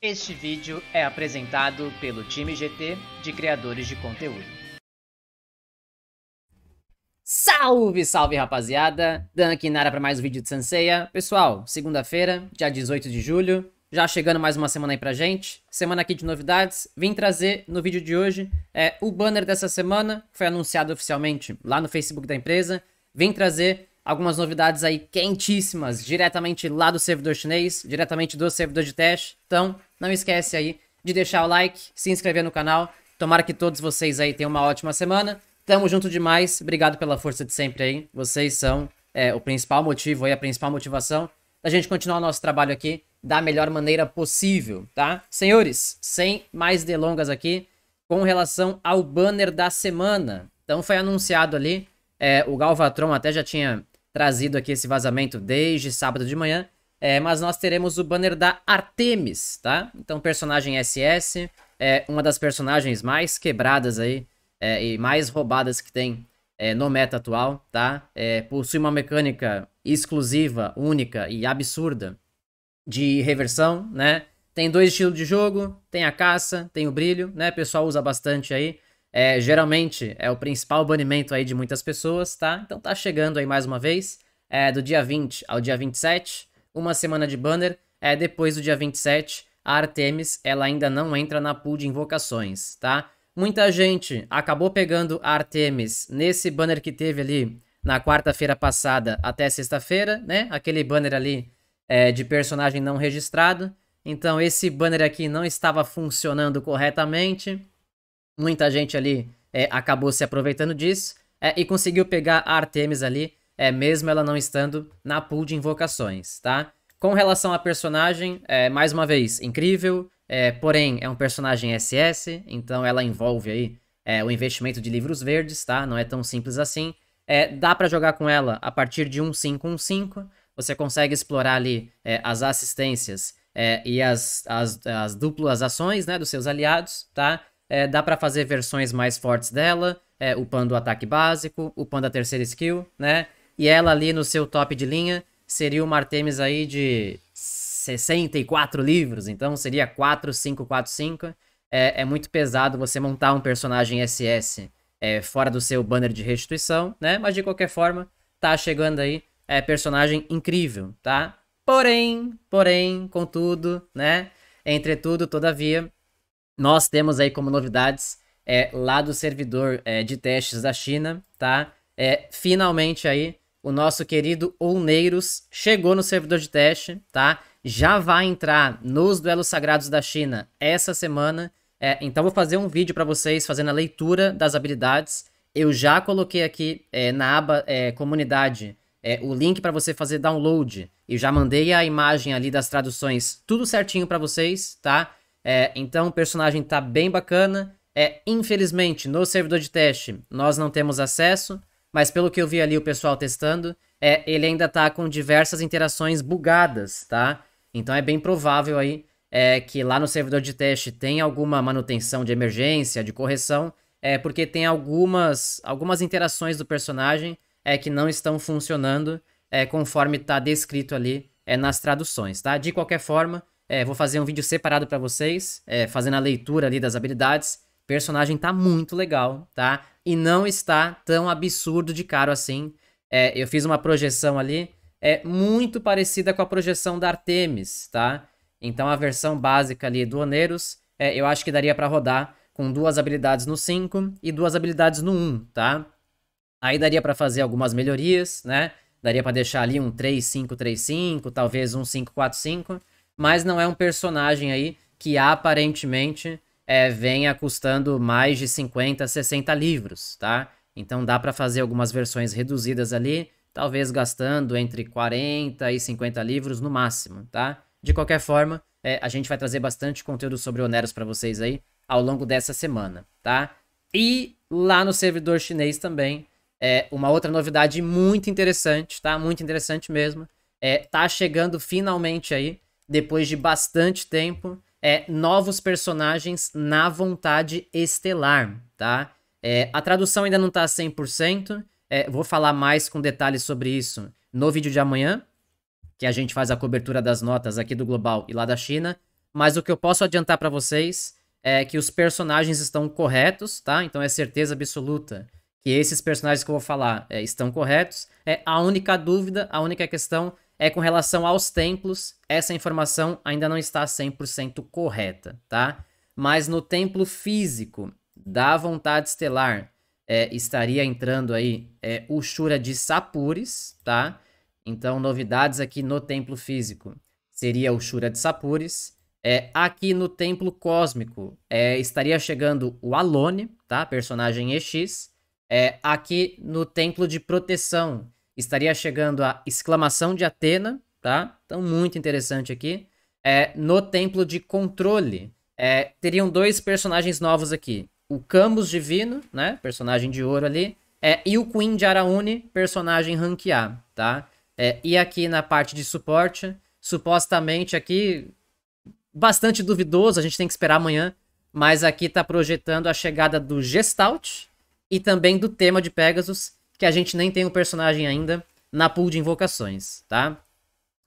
Este vídeo é apresentado pelo time GT de criadores de conteúdo. Salve, salve rapaziada! Dan aqui área para mais um vídeo de Sanseia. Pessoal, segunda-feira, dia 18 de julho, já chegando mais uma semana aí pra gente. Semana aqui de novidades. Vim trazer no vídeo de hoje é, o banner dessa semana, que foi anunciado oficialmente lá no Facebook da empresa. Vim trazer algumas novidades aí quentíssimas, diretamente lá do servidor chinês, diretamente do servidor de teste. Então, não esquece aí de deixar o like, se inscrever no canal. Tomara que todos vocês aí tenham uma ótima semana. Tamo junto demais. Obrigado pela força de sempre aí. Vocês são é, o principal motivo aí, a principal motivação da gente continuar o nosso trabalho aqui da melhor maneira possível, tá? Senhores, sem mais delongas aqui, com relação ao banner da semana. Então foi anunciado ali, é, o Galvatron até já tinha trazido aqui esse vazamento desde sábado de manhã, é, mas nós teremos o banner da Artemis, tá? Então, personagem SS, é uma das personagens mais quebradas aí é, e mais roubadas que tem é, no meta atual, tá? É, possui uma mecânica exclusiva, única e absurda de reversão, né? Tem dois estilos de jogo, tem a caça, tem o brilho, né? O pessoal usa bastante aí. É, geralmente é o principal banimento aí de muitas pessoas, tá? Então tá chegando aí mais uma vez, é, do dia 20 ao dia 27 uma semana de banner, é depois do dia 27, a Artemis ela ainda não entra na pool de invocações, tá? Muita gente acabou pegando a Artemis nesse banner que teve ali na quarta-feira passada até sexta-feira, né? Aquele banner ali é, de personagem não registrado. Então esse banner aqui não estava funcionando corretamente. Muita gente ali é, acabou se aproveitando disso é, e conseguiu pegar a Artemis ali é, mesmo ela não estando na pool de invocações, tá? Com relação à personagem, é, mais uma vez, incrível, é, porém é um personagem SS, então ela envolve aí é, o investimento de livros verdes, tá? Não é tão simples assim. É, dá para jogar com ela a partir de 1-5-1-5, você consegue explorar ali é, as assistências é, e as, as, as, duplas ações né, dos seus aliados, tá? dá para fazer versões mais fortes dela, upando o ataque básico, upando a terceira skill, né? E ela ali no seu top de linha seria uma Artemis aí de 64 livros, então seria 4545. É, é muito pesado você montar um personagem SS é, fora do seu banner de restituição, né? Mas de qualquer forma, tá chegando aí é, personagem incrível, tá? Porém, porém, contudo, né? Entretudo, todavia, nós temos aí como novidades é, lá do servidor é, de testes da China, tá? É, finalmente aí o nosso querido Ouneiros chegou no servidor de teste, tá? Já vai entrar nos duelos sagrados da China essa semana. É, então vou fazer um vídeo para vocês fazendo a leitura das habilidades. Eu já coloquei aqui é, na aba é, comunidade é, o link para você fazer download. E já mandei a imagem ali das traduções, tudo certinho para vocês, tá? É, então o personagem tá bem bacana. É, infelizmente, no servidor de teste nós não temos acesso, mas pelo que eu vi ali o pessoal testando, é, ele ainda está com diversas interações bugadas, tá? Então é bem provável aí é, que lá no servidor de teste tem alguma manutenção de emergência, de correção, é porque tem algumas, algumas interações do personagem é, que não estão funcionando é, conforme está descrito ali é, nas traduções, tá? De qualquer forma, é, vou fazer um vídeo separado para vocês, é, fazendo a leitura ali das habilidades personagem tá muito legal, tá? E não está tão absurdo de caro assim. É, eu fiz uma projeção ali, é muito parecida com a projeção da Artemis, tá? Então a versão básica ali do Oneiros, é, eu acho que daria para rodar com duas habilidades no 5 e duas habilidades no 1, um, tá? Aí daria para fazer algumas melhorias, né? Daria para deixar ali um 3-5-3-5, talvez um 5-4-5, mas não é um personagem aí que aparentemente é, venha custando mais de 50, 60 livros, tá? Então dá para fazer algumas versões reduzidas ali, talvez gastando entre 40 e 50 livros no máximo, tá? De qualquer forma, é, a gente vai trazer bastante conteúdo sobre Oneros para vocês aí ao longo dessa semana, tá? E lá no servidor chinês também, é uma outra novidade muito interessante, tá? Muito interessante mesmo. É, tá chegando finalmente aí, depois de bastante tempo, é novos personagens na vontade estelar, tá? É, a tradução ainda não tá 100%, é, vou falar mais com detalhes sobre isso no vídeo de amanhã, que a gente faz a cobertura das notas aqui do global e lá da China, mas o que eu posso adiantar para vocês é que os personagens estão corretos, tá? Então é certeza absoluta que esses personagens que eu vou falar é, estão corretos. É a única dúvida, a única questão é com relação aos templos, essa informação ainda não está 100% correta, tá? Mas no templo físico da vontade estelar é, estaria entrando aí é, o Shura de Sapures, tá? Então, novidades aqui no templo físico seria o Shura de Sapures. É, aqui no templo cósmico é, estaria chegando o Alone, tá? Personagem EX. É, aqui no templo de proteção estaria chegando a exclamação de Atena, tá? Então, muito interessante aqui. É, no templo de controle. É, teriam dois personagens novos aqui. O Camus Divino, né? Personagem de ouro ali. É, e o Queen de Araune, personagem ranquear, tá? É, e aqui na parte de suporte, supostamente aqui, bastante duvidoso, a gente tem que esperar amanhã. Mas aqui tá projetando a chegada do Gestalt e também do tema de Pegasus que a gente nem tem o personagem ainda na pool de invocações, tá?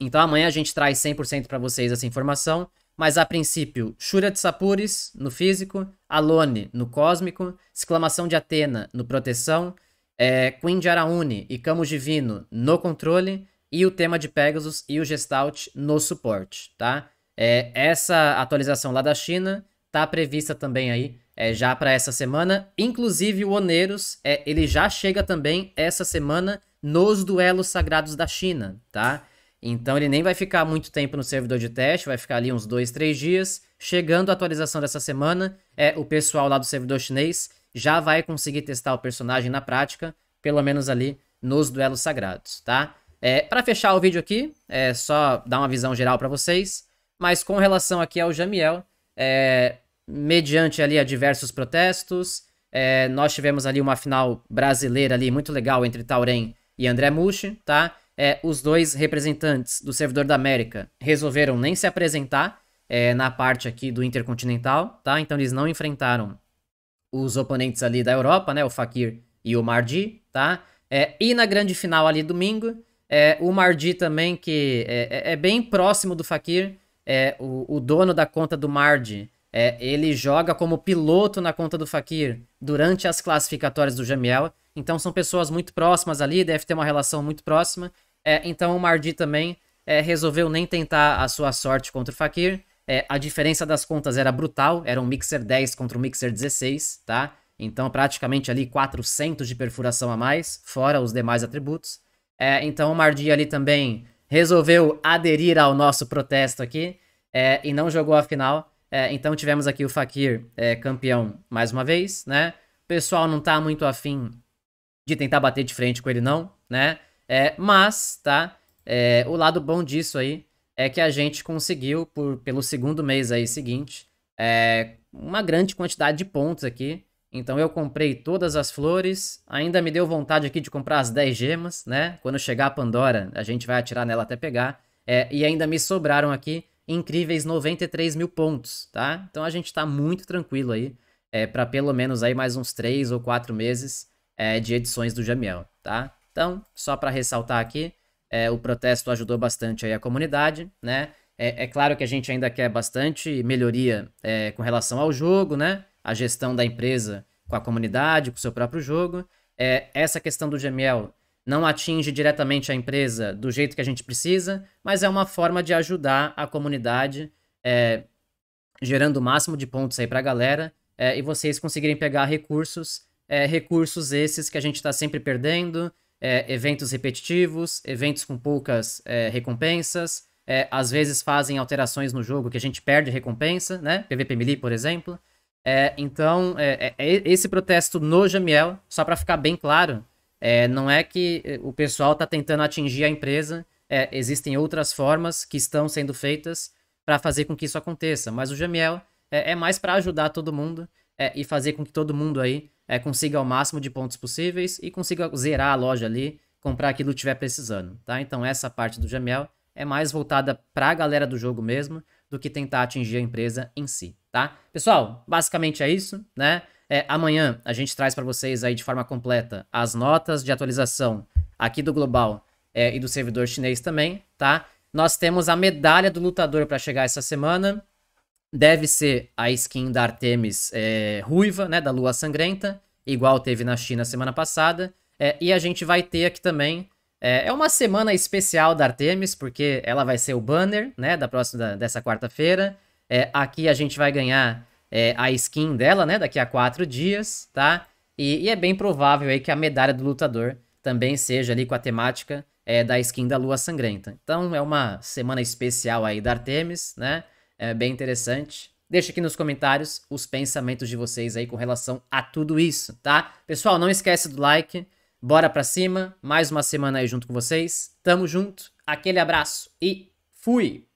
Então amanhã a gente traz 100% para vocês essa informação, mas a princípio, Shura de Sapuris no físico, Alone no cósmico, Exclamação de Atena no proteção, é, Queen de Araúne e Camus Divino no controle, e o tema de Pegasus e o Gestalt no suporte, tá? É, essa atualização lá da China tá prevista também aí é, já para essa semana. Inclusive, o Oneiros, é, ele já chega também essa semana nos duelos sagrados da China, tá? Então ele nem vai ficar muito tempo no servidor de teste, vai ficar ali uns dois, três dias. Chegando a atualização dessa semana, é o pessoal lá do servidor chinês já vai conseguir testar o personagem na prática, pelo menos ali nos duelos sagrados, tá? É, para fechar o vídeo aqui, é só dar uma visão geral para vocês, mas com relação aqui ao Jamiel, é, mediante ali a diversos protestos. É, nós tivemos ali uma final brasileira ali muito legal entre Taurem e André Mushi, tá? É, os dois representantes do servidor da América resolveram nem se apresentar é, na parte aqui do Intercontinental, tá? Então eles não enfrentaram os oponentes ali da Europa, né? O Fakir e o Mardi, tá? É, e na grande final ali domingo, é, o Mardi também, que é, é, é, bem próximo do Fakir, é, o, o dono da conta do Mardi é, ele joga como piloto na conta do Fakir durante as classificatórias do Jamiel. Então são pessoas muito próximas ali, deve ter uma relação muito próxima. É, então o Mardi também é, resolveu nem tentar a sua sorte contra o Fakir. É, a diferença das contas era brutal, era um Mixer 10 contra um Mixer 16, tá? Então praticamente ali 400 de perfuração a mais, fora os demais atributos. É, então o Mardi ali também resolveu aderir ao nosso protesto aqui é, e não jogou a final. É, então tivemos aqui o Fakir é, campeão mais uma vez, né? O pessoal não tá muito afim de tentar bater de frente com ele não, né? É, mas, tá? É, o lado bom disso aí é que a gente conseguiu, por, pelo segundo mês aí seguinte, é, uma grande quantidade de pontos aqui. Então eu comprei todas as flores, ainda me deu vontade aqui de comprar as 10 gemas, né? Quando chegar a Pandora, a gente vai atirar nela até pegar. É, e ainda me sobraram aqui incríveis 93 mil pontos, tá? Então a gente está muito tranquilo aí é, para pelo menos aí mais uns 3 ou 4 meses é, de edições do Jamiel, tá? Então, só para ressaltar aqui, é, o protesto ajudou bastante aí a comunidade, né? É, é claro que a gente ainda quer bastante melhoria é, com relação ao jogo, né? A gestão da empresa com a comunidade, com o seu próprio jogo. É, essa questão do Gmail não atinge diretamente a empresa do jeito que a gente precisa, mas é uma forma de ajudar a comunidade, é, gerando o máximo de pontos aí para a galera é, e vocês conseguirem pegar recursos, é, recursos esses que a gente está sempre perdendo, é, eventos repetitivos, eventos com poucas é, recompensas, é, às vezes fazem alterações no jogo que a gente perde recompensa, né? PVP Melee, por exemplo. É, então, é, é, esse protesto no Jamiel, só para ficar bem claro, é, não é que eh, o pessoal está tentando atingir a empresa, é, existem outras formas que estão sendo feitas para fazer com que isso aconteça, mas o Gmail é, é mais para ajudar todo mundo é, e fazer com que todo mundo aí é, consiga o máximo de pontos possíveis e consiga zerar a loja ali, comprar aquilo que estiver precisando, tá? Então essa parte do Gmail é mais voltada para a galera do jogo mesmo do que tentar atingir a empresa em si, tá? Pessoal, basicamente é isso, né? É, amanhã a gente traz para vocês aí de forma completa as notas de atualização aqui do global é, e do servidor chinês também, tá? Nós temos a medalha do lutador para chegar essa semana. Deve ser a skin da Artemis é, ruiva, né? Da Lua Sangrenta, igual teve na China semana passada. É, e a gente vai ter aqui também. É, é uma semana especial da Artemis, porque ela vai ser o banner, né? Da próxima dessa quarta-feira. É, aqui a gente vai ganhar é, a skin dela, né? Daqui a quatro dias, tá? E, e, é bem provável aí que a medalha do lutador também seja ali com a temática é, da skin da Lua Sangrenta. Então é uma semana especial aí da Artemis, né? É bem interessante. Deixa aqui nos comentários os pensamentos de vocês aí com relação a tudo isso, tá? Pessoal, não esquece do like. Bora pra cima. Mais uma semana aí junto com vocês. Tamo junto. Aquele abraço e fui!